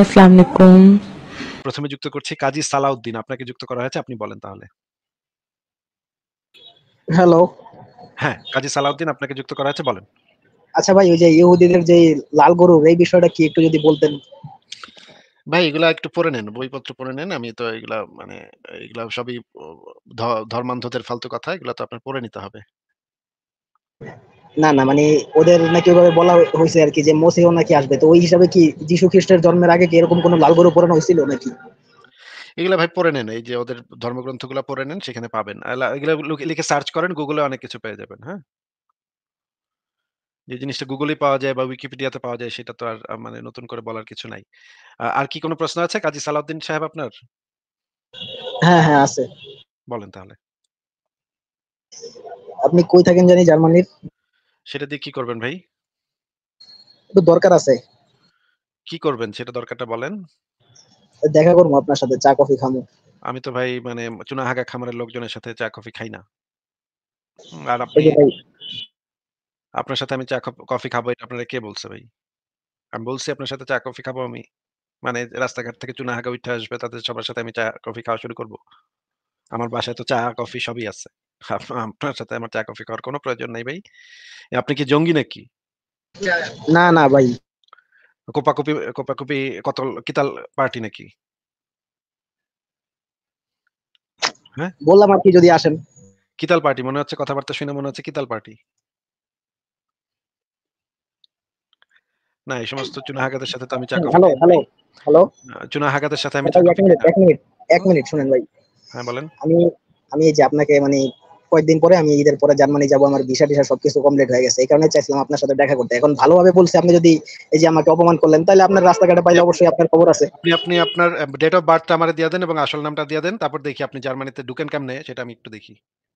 আসসালামু আলাইকুম প্রথমে যুক্ত করছি কাজী সালাউদ্দিন আপনাকে যুক্ত করা হয়েছে আপনি বলেন তাহলে হ্যালো হ্যাঁ কাজী সালাউদ্দিন আপনাকে যুক্ত করা হয়েছে বলেন আচ্ছা ভাই ওই যে ইহুদিদের যে লাল গরুর এই বিষয়টা কি একটু যদি বলতেন ভাই এগুলা একটু পড়ে নেন বইপত্র পড়ে নেন আমি তো এগুলা মানে এগুলা সবই ধর্মান্ধদের ফালতু কথা এগুলা তো আপনার পড়ে নিতে হবে না না মানে ওদের নাকি ওইভাবে বলা হয়েছে আর কি যে মসিহ নাকি আসবে তো ওই হিসাবে কি যিশু খ্রিস্টের জন্মের আগে কি এরকম কোনো লাল গরু পরানো হয়েছিল নাকি এগুলা ভাই পড়ে নেন এই যে ওদের ধর্মগ্রন্থগুলো পড়ে নেন সেখানে পাবেন এগুলা লিখে সার্চ করেন গুগলে অনেক কিছু পেয়ে যাবেন হ্যাঁ যে জিনিসটা গুগলে পাওয়া যায় বা উইকিপিডিয়াতে পাওয়া যায় সেটা তো আর মানে নতুন করে বলার কিছু নাই আর কি কোনো প্রশ্ন আছে কাজী সালাউদ্দিন সাহেব আপনার হ্যাঁ হ্যাঁ আছে বলেন তাহলে আপনি কই থাকেন জানি জার্মানির সেটা দিয়ে কি করবেন ভাই দরকার আছে কি করবেন সেটা দরকারটা বলেন দেখা করবো আপনার সাথে চা কফি খামু আমি তো ভাই মানে চুনা হাগা খামারের লোকজনের সাথে চা কফি খাই না আর আপনি আপনার সাথে আমি চা কফি খাবো এটা আপনারা কে বলছে ভাই আমি বলছি আপনার সাথে চা কফি খাবো আমি মানে রাস্তাঘাট থেকে চুনা হাগা উঠে আসবে তাদের সবার সাথে আমি চা কফি খাওয়া শুরু করব আমার বাসায় তো চা কফি সবই আছে আপনার সাথে আমার চা কফি খাওয়ার কোনো প্রয়োজন নাই ভাই আপনি কি জঙ্গি নাকি না না ভাই কোপাকুপি কোপাকুপি কতল কিতাল পার্টি নাকি হ্যাঁ বললাম আর কি যদি আসেন কিতাল পার্টি মনে হচ্ছে কথাবার্তা শুনে মনে হচ্ছে কিতাল পার্টি না এই সমস্ত চুনা হাগাদের সাথে তো আমি চা হ্যালো হ্যালো হ্যালো চুনা হাগাদের সাথে আমি এক মিনিট এক মিনিট এক মিনিট শুনেন ভাই হ্যাঁ বলেন আমি আমি এই যে আপনাকে মানে কয়েকদিন পরে আমি ঈদের পরে জার্মানি যাবো আমার ভিসা টিসা সবকিছু কমপ্লিট হয়ে গেছে এই কারণে চাইছিলাম আপনার সাথে দেখা করতে এখন ভালোভাবে বলছে আপনি যদি এই যে আমাকে অপমান করলেন তাহলে আপনার রাস্তাঘাটে পাইলে অবশ্যই আপনার খবর আছে আপনি আপনি আপনার ডেট অফ বার্থটা আমারে দিয়ে দেন এবং আসল নামটা দিয়ে দেন তারপর দেখি আপনি জার্মানিতে ঢুকেন কেমনে সেটা আমি একটু দেখি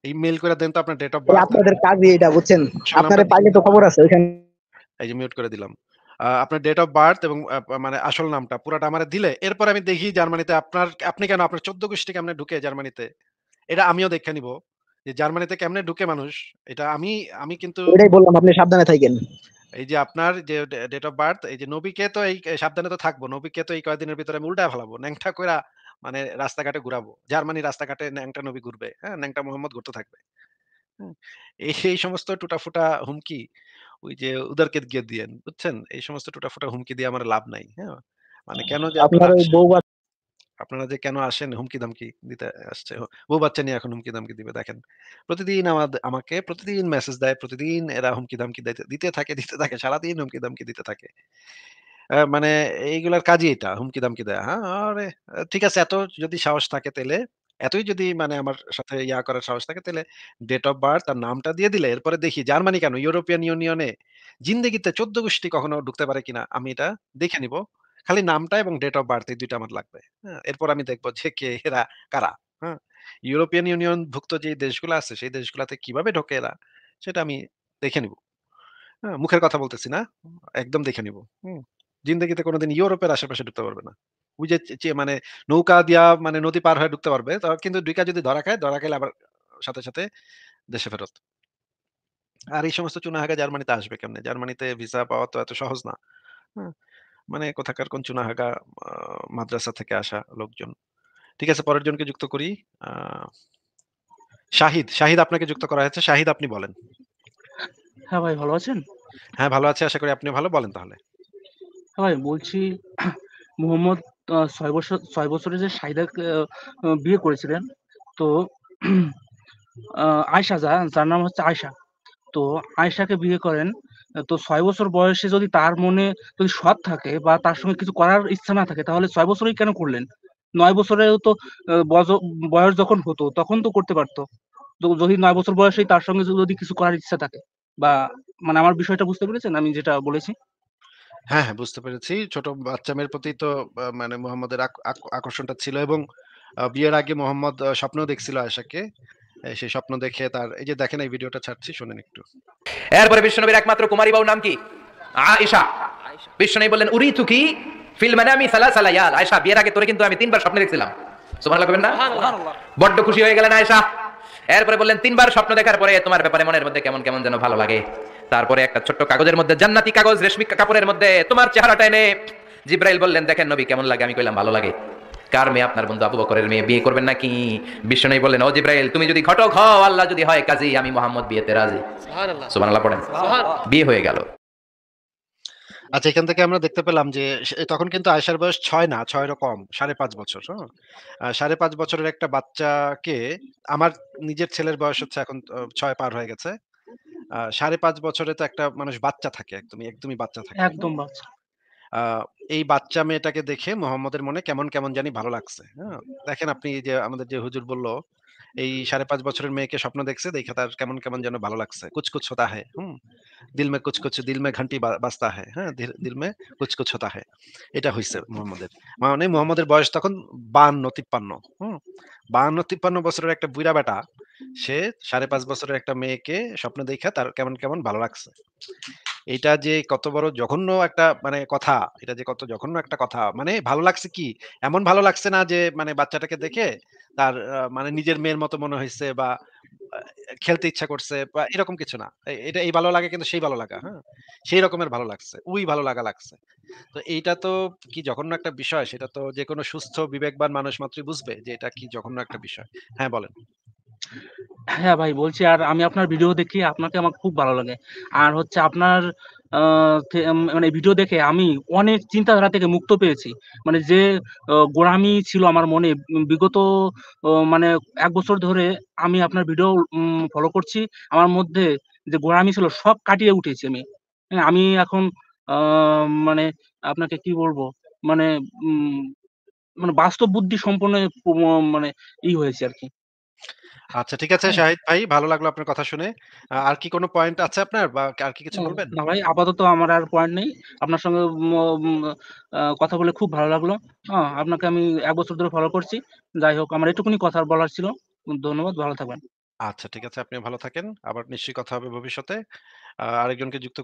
এই মেল করে দেন তো আপনার ডেট অফ বার্থ আপনাদের কাজই এটা বুঝছেন আপনারে পাইলে তো খবর আছে ওইখানে এই যে মিউট করে দিলাম আপনার ডেট অফ বার্থ এবং মানে আসল নামটা পুরাটা আমার দিলে এরপর আমি দেখি জার্মানিতে আপনার আপনি কেন আপনার চোদ্দ গোষ্ঠী কেমনে ঢুকে জার্মানিতে এটা আমিও দেখে নিব যে জার্মানিতে কেমনে ঢুকে মানুষ এটা আমি আমি কিন্তু এটাই বললাম আপনি সাবধানে থাকেন এই যে আপনার যে ডেট অফ বার্থ এই যে নবীকে তো এই সাবধানে তো থাকবো নবীকে তো এই কয়েকদিনের ভিতরে আমি উল্টা ফেলাবো ন্যাংটা কইরা মানে রাস্তাঘাটে ঘুরাবো জার্মানি রাস্তাঘাটে ন্যাংটা নবী ঘুরবে হ্যাঁ ন্যাংটা মোহাম্মদ ঘুরতে থাকবে হ্যাঁ, এই এই সমস্ত টুটাফুটা হুমকি ওই যে উদারকে গিয়ে দিয়ে বুঝছেন এই সমস্ত টুটাফুটা হুমকি দিয়ে আমার লাভ নাই হ্যাঁ মানে কেন যে আপনার ওই বউ আপনারা যে কেন আসেন হুমকি ধামকি দিতে আসছে ও বাচ্চা নিয়ে এখন হুমকি ধামকি দিবে দেখেন প্রতিদিন আমাদের আমাকে প্রতিদিন মেসেজ দেয় প্রতিদিন এরা হুমকি ধামকি দিতে থাকে দিতে থাকে সারাদিন হুমকি ধামকি দিতে থাকে মানে এইগুলার কাজই এটা হুমকি দামকি দেয় হ্যাঁ আরে ঠিক আছে এত যদি সাহস থাকে তাহলে এতই যদি মানে আমার সাথে ইয়া করার সাহস থাকে তাহলে ডেট অফ বার্থ তার নামটা দিয়ে দিলে এরপরে দেখি জার্মানি কেন ইউরোপিয়ান ইউনিয়নে জিন্দেগিতে চোদ্দ গোষ্ঠী কখনো ঢুকতে পারে কিনা আমি এটা দেখে নিব খালি নামটা এবং ডেট অফ বার্থ এই দুইটা আমার লাগবে হ্যাঁ এরপর আমি দেখবো যে কে এরা কারা হ্যাঁ ইউরোপিয়ান ইউনিয়ন ভুক্ত যে দেশগুলো আছে সেই দেশগুলোতে কিভাবে ঢোকে এরা সেটা আমি দেখে নিব হ্যাঁ মুখের কথা বলতেছি না একদম দেখে নিব হুম জিন্দগিতে কোনোদিন ইউরোপের আশেপাশে ঢুকতে পারবে না ওই যে মানে নৌকা দিয়া মানে নদী পার হয়ে ঢুকতে পারবে কিন্তু দুইটা যদি ধরা খায় ধরা খেলে আবার সাথে সাথে দেশে ফেরত আর এই সমস্ত চুনা চুনাহাগা জার্মানিতে আসবে কেমনে জার্মানিতে ভিসা পাওয়া তো এত সহজ না হ্যাঁ, মানে কোথাকার কোন চুনাহাগা মাদ্রাসা থেকে আসা লোকজন ঠিক আছে পরের জনকে যুক্ত করি শাহিদ শাহিদ আপনাকে যুক্ত করা হয়েছে শাহিদ আপনি বলেন হ্যাঁ ভাই ভালো আছেন হ্যাঁ ভালো আছে আশা করি আপনি ভালো বলেন তাহলে হ্যাঁ ভাই বলছি মোহাম্মদ ছয় বছর ছয় বছরে যে শাহিদা বিয়ে করেছিলেন তো আয়সা যা যার নাম হচ্ছে আয়সা তো আয়সাকে বিয়ে করেন তো ছয় বছর বয়সে যদি তার মনে যদি সৎ থাকে বা তার সঙ্গে কিছু করার ইচ্ছা না থাকে তাহলে ছয় বছরই কেন করলেন নয় বছরেও তো বয়স যখন হতো তখন তো করতে পারতো যদি নয় বছর বয়সে তার সঙ্গে যদি কিছু করার ইচ্ছা থাকে বা মানে আমার বিষয়টা বুঝতে পেরেছেন আমি যেটা বলেছি হ্যাঁ হ্যাঁ বুঝতে পেরেছি ছোট বাচ্চা মেয়ের প্রতি তো মানে মোহাম্মদের আকর্ষণটা ছিল এবং বিয়ের আগে মোহাম্মদ স্বপ্ন দেখছিল আয়সাকে সেই স্বপ্ন দেখে তার এই যে দেখেন এই ভিডিওটা ছাড়ছি শুনেন একটু এরপরে বিশ্বনবীর একমাত্র কুমারী বাউ নাম কি আয়েশা বিশ্বনবী বললেন উরি তুকি ফিল মানে আমি সালা সালাইয়াল আয়েশা বিয়ের আগে তোরে কিন্তু আমি তিনবার স্বপ্নে দেখছিলাম সুবহানাল্লাহ কবেন না বড্ড খুশি হয়ে গেলেন আয়সা এরপরে বললেন তিনবার স্বপ্ন দেখার পরে তোমার ব্যাপারে মনের মধ্যে কেমন কেমন যেন ভালো লাগে তারপরে একটা ছোট্ট কাগজের মধ্যে জান্নাতি কাগজ রেশমি কাপড়ের মধ্যে তোমার চেহারাটা এনে জিব্রাইল বললেন দেখেন নবী কেমন লাগে আমি কইলাম ভালো লাগে কার মেয়ে আপনার বন্ধু আবু বকরের মেয়ে বিয়ে করবেন নাকি বিষ্ণনাই বললেন ও জিব্রাইল তুমি যদি ঘটক হও আল্লাহ যদি হয় কাজী আমি মোহাম্মদ বিয়েতে রাজি সুবহানাল্লাহ পড়েন বিয়ে হয়ে গেল আচ্ছা এখান থেকে আমরা দেখতে পেলাম যে তখন কিন্তু আয়সার বয়স ছয় না ছয়েরও কম সাড়ে পাঁচ বছর হ্যাঁ? সাড়ে পাঁচ বছরের একটা বাচ্চাকে আমার নিজের ছেলের বয়স হচ্ছে এখন ছয় পার হয়ে গেছে সাড়ে পাঁচ বছরে তো একটা মানুষ বাচ্চা থাকে একদমই একদমই বাচ্চা থাকে একদম হ্যাঁ? বাচ্চা এই বাচ্চা মেয়েটাকে দেখে মোহাম্মদের মনে কেমন কেমন জানি ভালো লাগছে হ্যাঁ? দেখেন আপনি যে আমাদের যে হুজুর বললো এই সাড়ে পাঁচ বছরের মেয়েকে স্বপ্ন দেখছে দেখে তার কেমন কেমন যেন ভালো লাগছে কুচ কুচ হতা হ্যাঁ হুম দিল মে কুছ কুছ দিল মে ঘন্টি বাজতা হ্যাঁ হ্যাঁ দিল মে কুচ কুছ হতা হ্যাঁ এটা হয়েছে মোহাম্মদের মানে মোহাম্মদের বয়স তখন বান্ন তিপ্পান্ন হুম বান্ন তিপ্পান্ন বছরের একটা বুড়া বেটা সে সাড়ে পাঁচ বছরের একটা মেয়েকে স্বপ্ন দেখে তার কেমন কেমন ভালো লাগছে এটা যে কত বড় জঘন্য একটা মানে কথা এটা যে কত জঘন্য একটা কথা মানে ভালো লাগছে কি এমন ভালো লাগছে না যে মানে বাচ্চাটাকে দেখে তার মানে নিজের মেয়ের মতো মনে হয়েছে বা খেলতে ইচ্ছা করছে বা এরকম কিছু না এটা এই ভালো লাগে কিন্তু সেই ভালো লাগা হ্যাঁ সেই রকমের ভালো লাগছে উই ভালো লাগা লাগছে তো এইটা তো কি জঘন্য একটা বিষয় সেটা তো যে কোনো সুস্থ বিবেকবান মানুষ মাত্রই বুঝবে যে এটা কি জঘন্য একটা বিষয় হ্যাঁ বলেন হ্যাঁ ভাই বলছি আর আমি আপনার ভিডিও দেখি আপনাকে আমার খুব ভালো লাগে আর হচ্ছে আপনার মানে ভিডিও দেখে আমি অনেক চিন্তাধারা থেকে মুক্ত পেয়েছি মানে যে গোড়ামি ছিল আমার মনে বিগত মানে এক বছর ধরে আমি আপনার ভিডিও ফলো করছি আমার মধ্যে যে গোড়ামি ছিল সব কাটিয়ে উঠেছি আমি হ্যাঁ, আমি এখন মানে আপনাকে কি বলবো মানে মানে বাস্তব বুদ্ধি সম্পন্ন মানে ই হয়েছে আর কি আচ্ছা ঠিক আছে হ্যাঁ। শাহিদ ভাই ভালো লাগলো আপনার কথা শুনে আর কি কোনো পয়েন্ট আছে আপনার বা আর কি কিছু বলবেন না ভাই আপাতত আমার আর পয়েন্ট নেই আপনার সঙ্গে কথা বলে খুব ভালো লাগলো হ্যাঁ আপনাকে আমি এক বছর ধরে ফলো করছি যাই হোক আমার এটুকুনি কথা বলার ছিল ধন্যবাদ ভালো থাকবেন আচ্ছা ঠিক আছে আপনি ভালো থাকেন আবার নিশ্চয়ই কথা হবে ভবিষ্যতে আরেকজনকে যুক্ত